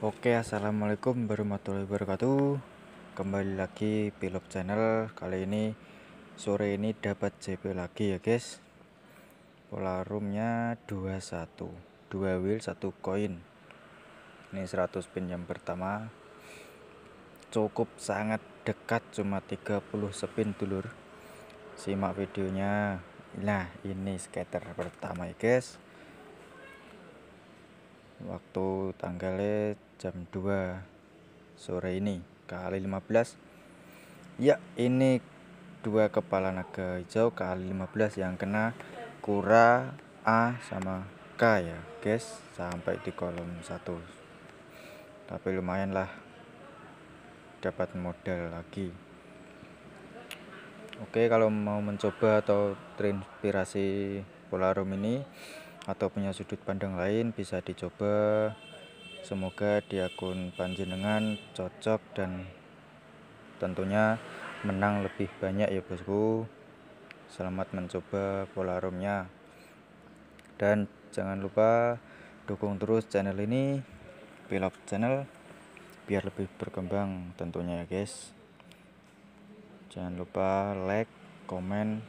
Oke assalamualaikum warahmatullahi wabarakatuh Kembali lagi Pilop Channel Kali ini sore ini dapat JP lagi ya guys Pola roomnya 21 2 wheel 1 koin Ini 100 pin yang pertama Cukup sangat dekat cuma 30 spin dulur Simak videonya Nah ini skater pertama ya guys Waktu tanggalnya jam 2 sore ini kali 15 ya ini dua kepala naga hijau kali 15 yang kena kura A sama K ya guys sampai di kolom 1 tapi lumayan lah dapat model lagi oke kalau mau mencoba atau terinspirasi Polarum ini atau punya sudut pandang lain bisa dicoba Semoga di diakun panjenengan cocok dan tentunya menang lebih banyak ya bosku. Selamat mencoba pola roomnya Dan jangan lupa dukung terus channel ini, Pilot Channel biar lebih berkembang tentunya ya guys. Jangan lupa like, komen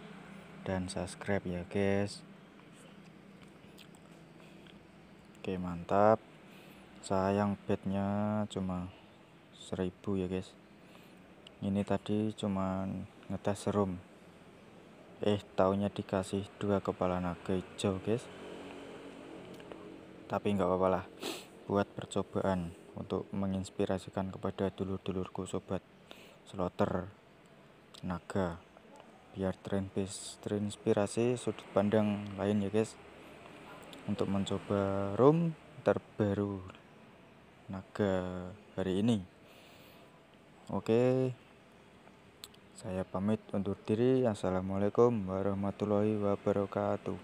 dan subscribe ya guys. Oke, mantap sayang bednya cuma 1000 ya guys ini tadi cuma ngetes room. eh taunya dikasih dua kepala naga hijau guys tapi nggak apa-apa lah buat percobaan untuk menginspirasikan kepada dulur-dulurku sobat sloter naga biar terinspirasi sudut pandang lain ya guys untuk mencoba room terbaru Naga hari ini. Oke, saya pamit undur diri. Assalamualaikum warahmatullahi wabarakatuh.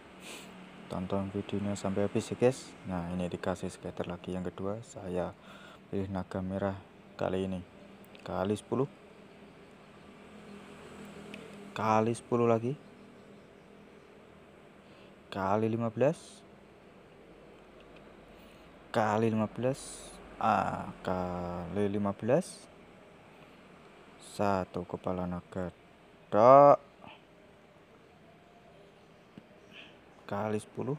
Tonton videonya sampai habis ya guys. Nah ini dikasih skater lagi yang kedua. Saya pilih naga merah kali ini. Kali 10. Kali 10 lagi. Kali 15. Kali 15 A kali 15 satu kepala naga tok kali 10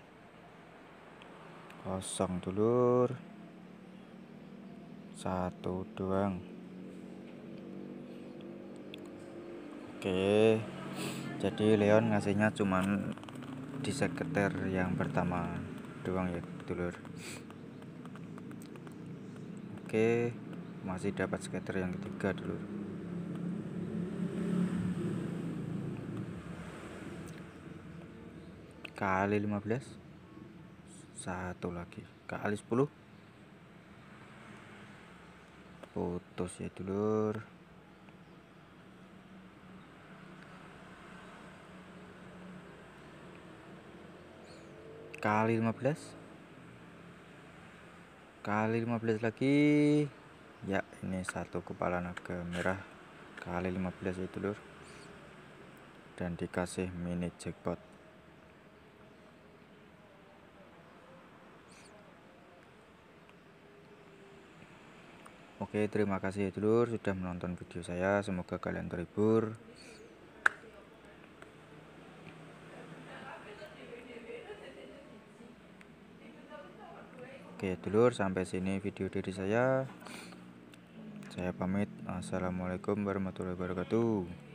kosong dulur satu doang oke jadi Leon ngasihnya cuman di sekretar yang pertama doang ya dulur oke masih dapat skater yang ketiga dulu kali 15 satu lagi kali 10 putus ya dulur kali 15 kali 15 lagi ya ini satu kepala naga merah kali 15 itu lur dan dikasih mini jackpot Oke, terima kasih dulur ya, sudah menonton video saya. Semoga kalian terhibur. Oke dulur sampai sini video dari saya Saya pamit Assalamualaikum warahmatullahi wabarakatuh